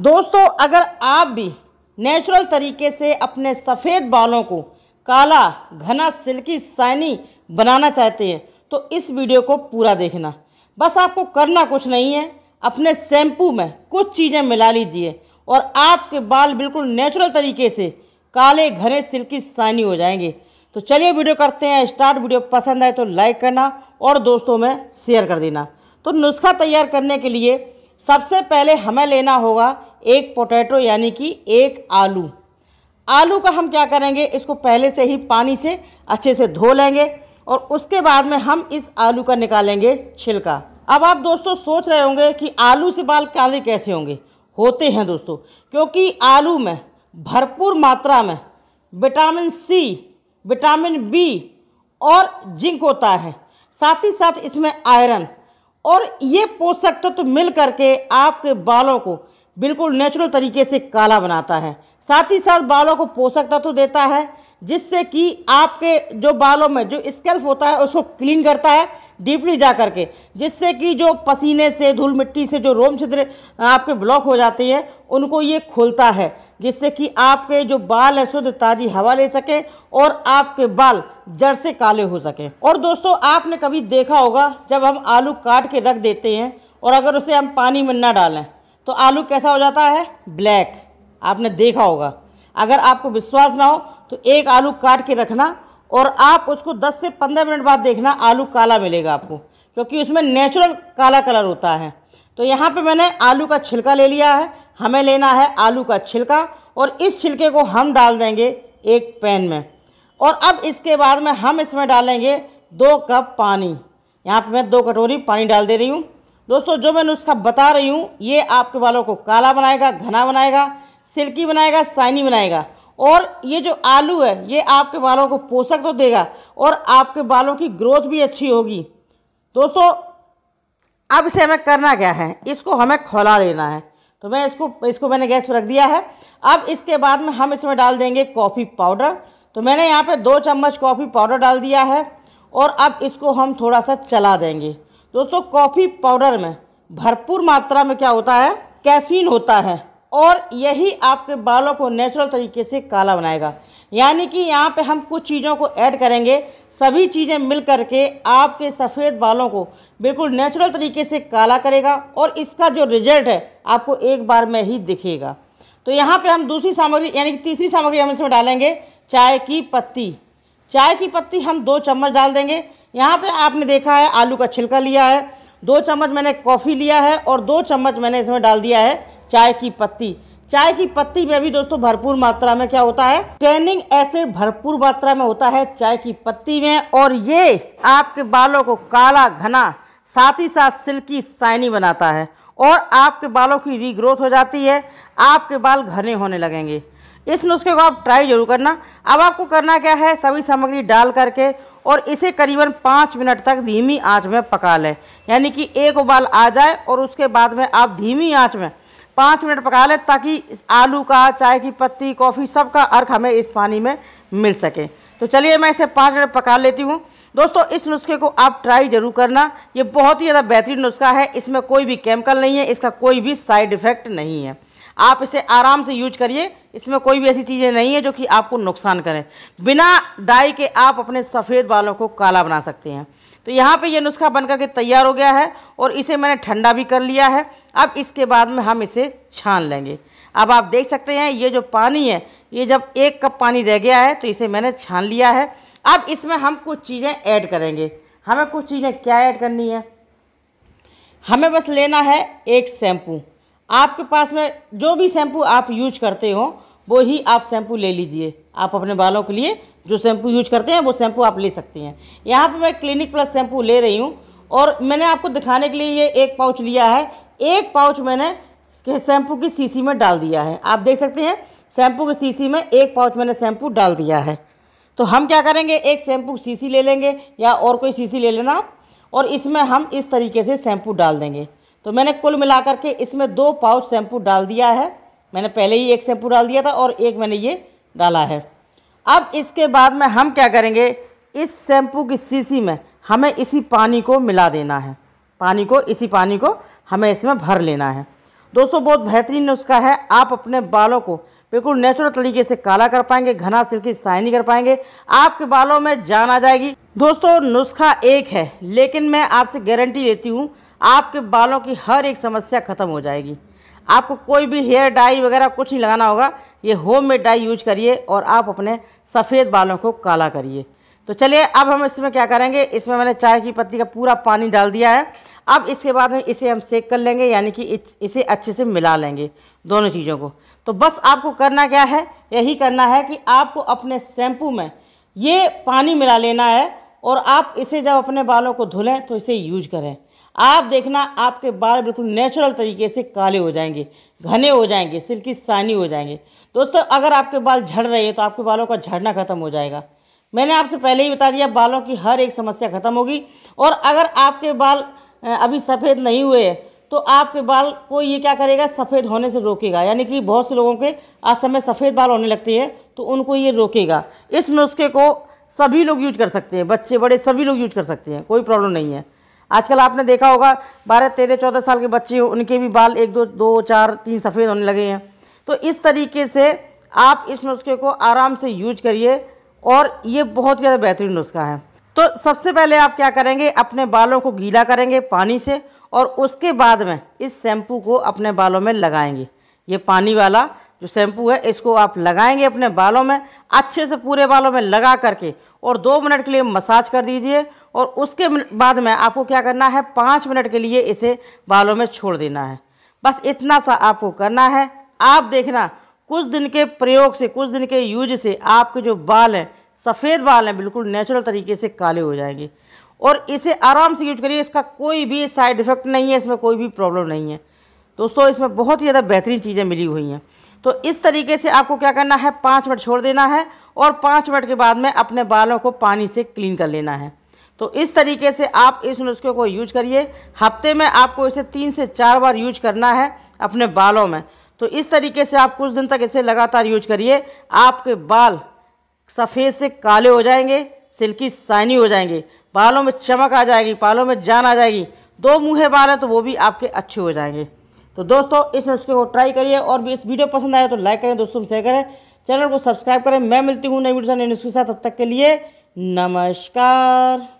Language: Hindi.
दोस्तों अगर आप भी नेचुरल तरीके से अपने सफ़ेद बालों को काला घना सिल्की साइनी बनाना चाहते हैं तो इस वीडियो को पूरा देखना बस आपको करना कुछ नहीं है अपने शैम्पू में कुछ चीज़ें मिला लीजिए और आपके बाल बिल्कुल नेचुरल तरीके से काले घने सिल्की साइनी हो जाएंगे तो चलिए वीडियो करते हैं स्टार्ट वीडियो पसंद आए तो लाइक करना और दोस्तों में शेयर कर देना तो नुस्खा तैयार करने के लिए सबसे पहले हमें लेना होगा एक पोटैटो यानी कि एक आलू आलू का हम क्या करेंगे इसको पहले से ही पानी से अच्छे से धो लेंगे और उसके बाद में हम इस आलू का निकालेंगे छिलका अब आप दोस्तों सोच रहे होंगे कि आलू से बाल काले कैसे होंगे होते हैं दोस्तों क्योंकि आलू में भरपूर मात्रा में विटामिन सी विटामिन बी और जिंक होता है साथ ही साथ इसमें आयरन और ये पोषक तत्व तो मिल करके आपके बालों को बिल्कुल नेचुरल तरीके से काला बनाता है साथ ही साथ बालों को पोषक तत्व देता है जिससे कि आपके जो बालों में जो स्कैल्फ़ होता है उसको क्लीन करता है डीपली जा करके जिससे कि जो पसीने से धूल मिट्टी से जो रोम छिद्र आपके ब्लॉक हो जाते हैं उनको ये खोलता है जिससे कि आपके जो बाल है शुद्ध ताज़ी हवा ले सके और आपके बाल जड़ से काले हो सके और दोस्तों आपने कभी देखा होगा जब हम आलू काट के रख देते हैं और अगर उसे हम पानी में ना डालें तो आलू कैसा हो जाता है ब्लैक आपने देखा होगा अगर आपको विश्वास ना हो तो एक आलू काट के रखना और आप उसको 10 से 15 मिनट बाद देखना आलू काला मिलेगा आपको क्योंकि उसमें नेचुरल काला कलर होता है तो यहाँ पे मैंने आलू का छिलका ले लिया है हमें लेना है आलू का छिलका और इस छिलके को हम डाल देंगे एक पैन में और अब इसके बाद में हम इसमें डालेंगे दो कप पानी यहाँ पे मैं दो कटोरी पानी डाल दे रही हूँ दोस्तों जो मैं नुस्खा बता रही हूँ ये आपके बालों को काला बनाएगा घना बनाएगा सिल्की बनाएगा साइनी बनाएगा और ये जो आलू है ये आपके बालों को पोषक तो देगा और आपके बालों की ग्रोथ भी अच्छी होगी दोस्तों अब इसे हमें करना क्या है इसको हमें खोला लेना है तो मैं इसको इसको मैंने गैस पर रख दिया है अब इसके बाद में हम इसमें डाल देंगे कॉफ़ी पाउडर तो मैंने यहाँ पर दो चम्मच कॉफ़ी पाउडर डाल दिया है और अब इसको हम थोड़ा सा चला देंगे दोस्तों कॉफ़ी पाउडर में भरपूर मात्रा में क्या होता है कैफीन होता है और यही आपके बालों को नेचुरल तरीके से काला बनाएगा यानी कि यहाँ पे हम कुछ चीज़ों को ऐड करेंगे सभी चीज़ें मिल करके आपके सफ़ेद बालों को बिल्कुल नेचुरल तरीके से काला करेगा और इसका जो रिजल्ट है आपको एक बार में ही दिखेगा तो यहाँ पे हम दूसरी सामग्री यानी कि तीसरी सामग्री हम इसमें डालेंगे चाय की पत्ती चाय की पत्ती हम दो चम्मच डाल देंगे यहाँ पे आपने देखा है आलू का छिलका लिया है दो चम्मच मैंने कॉफ़ी लिया है और दो चम्मच मैंने इसमें डाल दिया है चाय की पत्ती चाय की पत्ती में भी दोस्तों भरपूर मात्रा में क्या होता है ट्रेनिंग एसिड भरपूर मात्रा में होता है चाय की पत्ती में और ये आपके बालों को काला घना साथ ही साथ सिल्की साइनी बनाता है और आपके बालों की रीग्रोथ हो जाती है आपके बाल घने होने लगेंगे इस नुस्खे को आप ट्राई जरूर करना अब आपको करना क्या है सभी सामग्री डाल करके और इसे करीबन पाँच मिनट तक धीमी आंच में पका लें यानी कि एक उबाल आ जाए और उसके बाद में आप धीमी आंच में पाँच मिनट पका लें ताकि आलू का चाय की पत्ती कॉफ़ी सब का अर्क हमें इस पानी में मिल सके तो चलिए मैं इसे पाँच मिनट पका लेती हूँ दोस्तों इस नुस्खे को आप ट्राई जरूर करना ये बहुत ही ज़्यादा बेहतरीन नुस्खा है इसमें कोई भी केमिकल नहीं है इसका कोई भी साइड इफ़ेक्ट नहीं है आप इसे आराम से यूज करिए इसमें कोई भी ऐसी चीज़ें नहीं है जो कि आपको नुकसान करें बिना डाई के आप अपने सफ़ेद बालों को काला बना सकते हैं तो यहाँ पे ये नुस्खा बन करके तैयार हो गया है और इसे मैंने ठंडा भी कर लिया है अब इसके बाद में हम इसे छान लेंगे अब आप देख सकते हैं ये जो पानी है ये जब एक कप पानी रह गया है तो इसे मैंने छान लिया है अब इसमें हम कुछ चीज़ें ऐड करेंगे हमें कुछ चीज़ें क्या ऐड करनी है हमें बस लेना है एक शैम्पू आपके पास में जो भी शैम्पू आप यूज करते हो वो ही आप शैम्पू ले लीजिए आप अपने बालों के लिए जो शैम्पू यूज करते हैं वो शैम्पू आप ले सकती हैं यहाँ पे मैं क्लिनिक प्लस शैम्पू ले रही हूँ और मैंने आपको दिखाने के लिए ये एक पाउच लिया है एक पाउच मैंने शैम्पू की सीसी में डाल दिया है आप देख सकते हैं शैम्पू की सीसी में एक पाउच मैंने शैम्पू डाल दिया है तो हम क्या करेंगे एक शैम्पू सीसी ले लेंगे या और कोई सीसी ले लेना और इसमें हम इस तरीके से शैम्पू डाल देंगे तो मैंने कुल मिलाकर के इसमें दो पाउच शैम्पू डाल दिया है मैंने पहले ही एक शैम्पू डाल दिया था और एक मैंने ये डाला है अब इसके बाद में हम क्या करेंगे इस शैम्पू की सीसी में हमें इसी पानी को मिला देना है पानी को इसी पानी को हमें इसमें भर लेना है दोस्तों बहुत बेहतरीन नुस्खा है आप अपने बालों को बिल्कुल नेचुरल तरीके से काला कर पाएंगे घना सिल्की साइनी कर पाएंगे आपके बालों में जान आ जाएगी दोस्तों नुस्खा एक है लेकिन मैं आपसे गारंटी लेती हूँ आपके बालों की हर एक समस्या ख़त्म हो जाएगी आपको कोई भी हेयर डाई वगैरह कुछ नहीं लगाना होगा ये होम मेड डाई यूज करिए और आप अपने सफ़ेद बालों को काला करिए तो चलिए अब हम इसमें क्या करेंगे इसमें मैंने चाय की पत्ती का पूरा पानी डाल दिया है अब इसके बाद में इसे हम सेक कर लेंगे यानी कि इसे अच्छे से मिला लेंगे दोनों चीज़ों को तो बस आपको करना क्या है यही करना है कि आपको अपने शैम्पू में ये पानी मिला लेना है और आप इसे जब अपने बालों को धुलें तो इसे यूज करें आप देखना आपके बाल बिल्कुल नेचुरल तरीके से काले हो जाएंगे घने हो जाएंगे सिल्की सानी हो जाएंगे दोस्तों अगर आपके बाल झड़ रहे हैं तो आपके बालों का झड़ना खत्म हो जाएगा मैंने आपसे पहले ही बता दिया बालों की हर एक समस्या खत्म होगी और अगर आपके बाल अभी सफ़ेद नहीं हुए हैं तो आपके बाल को ये क्या करेगा सफ़ेद होने से रोकेगा यानी कि बहुत से लोगों के आज समय सफ़ेद बाल होने लगते हैं तो उनको ये रोकेगा इस नुस्खे को सभी लोग यूज कर सकते हैं बच्चे बड़े सभी लोग यूज कर सकते हैं कोई प्रॉब्लम नहीं है आजकल आपने देखा होगा बारह तेरह चौदह साल के बच्चे उनके भी बाल एक दो दो चार तीन सफ़ेद होने लगे हैं तो इस तरीके से आप इस नुस्खे को आराम से यूज करिए और ये बहुत ही ज़्यादा बेहतरीन नुस्खा है तो सबसे पहले आप क्या करेंगे अपने बालों को गीला करेंगे पानी से और उसके बाद में इस शैम्पू को अपने बालों में लगाएंगे ये पानी वाला जो शैम्पू है इसको आप लगाएंगे अपने बालों में अच्छे से पूरे बालों में लगा करके और दो मिनट के लिए मसाज कर दीजिए और उसके बाद में आपको क्या करना है पाँच मिनट के लिए इसे बालों में छोड़ देना है बस इतना सा आपको करना है आप देखना कुछ दिन के प्रयोग से कुछ दिन के यूज से आपके जो बाल हैं सफ़ेद बाल हैं बिल्कुल नेचुरल तरीके से काले हो जाएंगे और इसे आराम से यूज करिए इसका कोई भी साइड इफ़ेक्ट नहीं है इसमें कोई भी प्रॉब्लम नहीं है दोस्तों इसमें बहुत ही ज़्यादा बेहतरीन चीज़ें मिली हुई हैं तो इस तरीके से आपको क्या करना है पाँच मिनट छोड़ देना है और पाँच मिनट के बाद में अपने बालों को पानी से क्लीन कर लेना है तो इस तरीके से आप इस नुस्खे को यूज करिए हफ्ते में आपको इसे तीन से चार बार यूज करना है अपने बालों में तो इस तरीके से आप कुछ दिन तक इसे लगातार यूज करिए आपके बाल सफ़ेद से काले हो जाएंगे सिल्की साइनी हो जाएंगे बालों में चमक आ जाएगी बालों में जान आ जाएगी दो मुँहे बाल हैं तो वो भी आपके अच्छे हो जाएंगे तो दोस्तों इस नुस्खे को ट्राई करिए और भी इस वीडियो पसंद आए तो लाइक करें दोस्तों शेयर करें चैनल को सब्सक्राइब करें मैं मिलती हूँ नई वीडियो नए नुस्खे के साथ तब तक के लिए नमस्कार